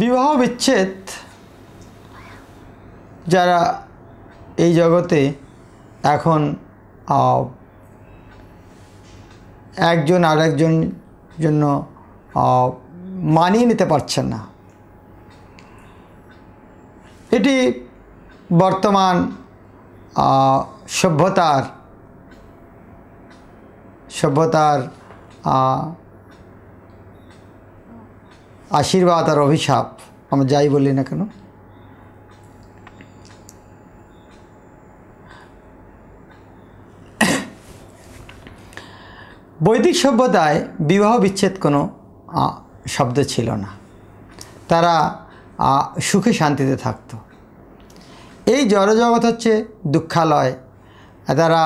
বিবাহ বিচ্ছেদ যারা এই জগতে এখন একজন আরেকজন জন্য মানিয়ে নিতে পারছেন না এটি বর্তমান সভ্যতার সভ্যতার আশীর্বাদ আর অভিশাপ আমরা যাই বলি না কেন বৈদিক সভ্যতায় বিবাহ বিচ্ছেদ কোনো শব্দ ছিল না তারা সুখে শান্তিতে থাকত এই জড়জগৎ হচ্ছে দুঃখালয় তারা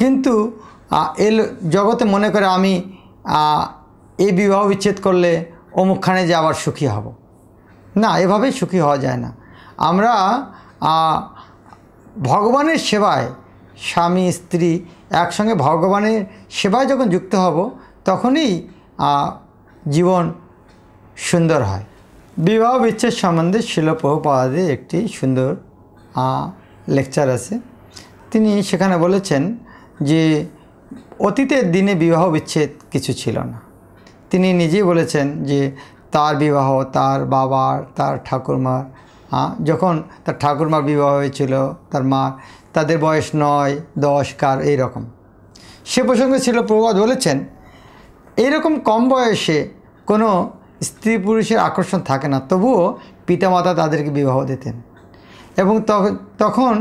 কিন্তু এ জগতে মনে করে আমি এই বিবাহ বিচ্ছেদ করলে অমুকখানে যে আবার সুখী হব না এভাবেই সুখী হওয়া যায় না আমরা ভগবানের সেবায় স্বামী স্ত্রী একসঙ্গে ভগবানের সেবায় যখন যুক্ত হব তখনই জীবন সুন্দর হয় বিবাহ বিচ্ছেদ সম্বন্ধে শিলপ্রপাদের একটি সুন্দর লেকচার আছে তিনি সেখানে বলেছেন যে অতীতের দিনে বিবাহ বিচ্ছেদ কিছু ছিল না তিনি নিজেই বলেছেন যে তার বিবাহ তার বাবার তার ঠাকুরমার হ্যাঁ? যখন তার ঠাকুরমার বিবাহ হয়েছিল তার মা তাদের বয়স নয় দশ কার এইরকম সে প্রসঙ্গে ছিল প্রবাদ বলেছেন এইরকম কম বয়সে কোনো স্ত্রী পুরুষের আকর্ষণ থাকে না তবুও পিতামাতা তাদেরকে বিবাহ দিতেন এবং তখন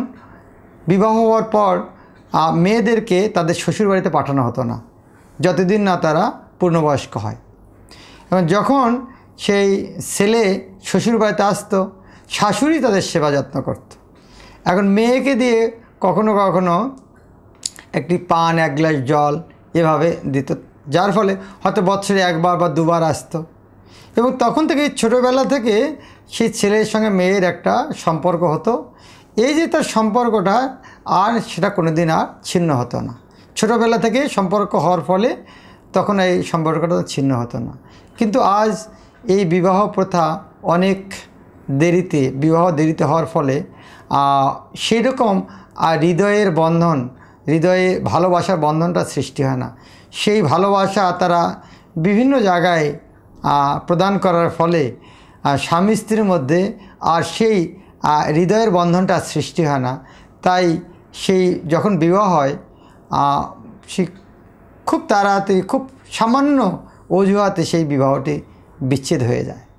বিবাহ হওয়ার পর মেয়েদেরকে তাদের শ্বশুরবাড়িতে পাঠানো হতো না যতদিন না তারা পূর্ণবয়স্ক হয় এবং যখন সেই ছেলে শ্বশুরবাড়িতে আসতো শাশুড়ি তাদের সেবা যত্ন করত এখন মেয়েকে দিয়ে কখনো কখনো একটি পান এক গ্লাস জল এভাবে দিত যার ফলে হয়তো বছরে একবার বা দুবার আসতো এবং তখন থেকে ছোটোবেলা থেকে সেই ছেলের সঙ্গে মেয়ের একটা সম্পর্ক হতো এই যে তার সম্পর্কটা আর সেটা কোনো দিন আর ছিন্ন হতো না ছোটোবেলা থেকে সম্পর্ক হওয়ার ফলে তখন এই সম্পর্কটা ছিন্ন হতো না কিন্তু আজ এই বিবাহ প্রথা অনেক দেরিতে বিবাহ দেরিতে হওয়ার ফলে সেই রকম আর হৃদয়ের বন্ধন হৃদয়ে ভালোবাসার বন্ধনটা সৃষ্টি হয় না সেই ভালোবাসা তারা বিভিন্ন জায়গায় প্রদান করার ফলে স্বামী স্ত্রীর মধ্যে আর সেই হৃদয়ের বন্ধনটা সৃষ্টি হয় না তাই সেই যখন বিবাহ হয় খুব তাড়াতাড়ি খুব সামান্য অজুহাতে সেই বিবাহটি বিচ্ছেদ হয়ে যায়